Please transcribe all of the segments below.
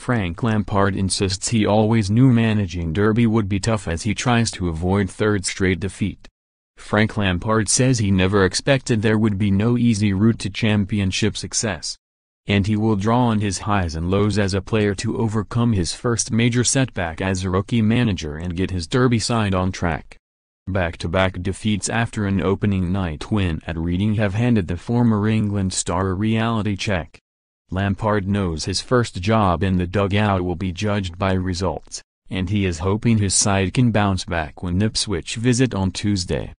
Frank Lampard insists he always knew managing Derby would be tough as he tries to avoid third straight defeat. Frank Lampard says he never expected there would be no easy route to championship success. And he will draw on his highs and lows as a player to overcome his first major setback as a rookie manager and get his Derby side on track. Back-to-back -back defeats after an opening night win at Reading have handed the former England star a reality check. Lampard knows his first job in the dugout will be judged by results, and he is hoping his side can bounce back when Ipswich visit on Tuesday.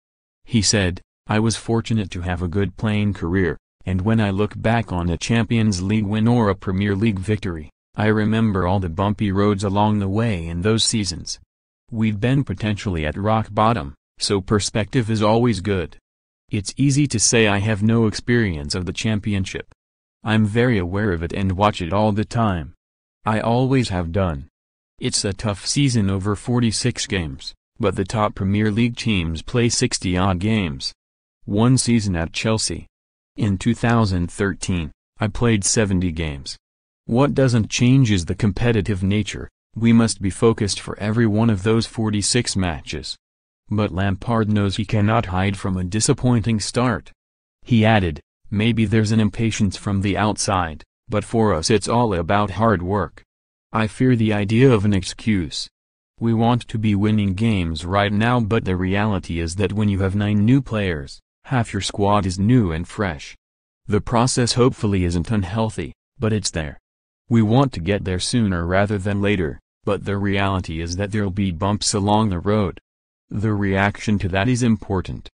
He said, I was fortunate to have a good playing career, and when I look back on a Champions League win or a Premier League victory, I remember all the bumpy roads along the way in those seasons. We've been potentially at rock bottom, so perspective is always good. It's easy to say I have no experience of the championship, I'm very aware of it and watch it all the time. I always have done. It's a tough season over 46 games, but the top Premier League teams play 60-odd games. One season at Chelsea. In 2013, I played 70 games. What doesn't change is the competitive nature, we must be focused for every one of those 46 matches. But Lampard knows he cannot hide from a disappointing start. He added, Maybe there's an impatience from the outside, but for us it's all about hard work. I fear the idea of an excuse. We want to be winning games right now but the reality is that when you have 9 new players, half your squad is new and fresh. The process hopefully isn't unhealthy, but it's there. We want to get there sooner rather than later, but the reality is that there'll be bumps along the road. The reaction to that is important.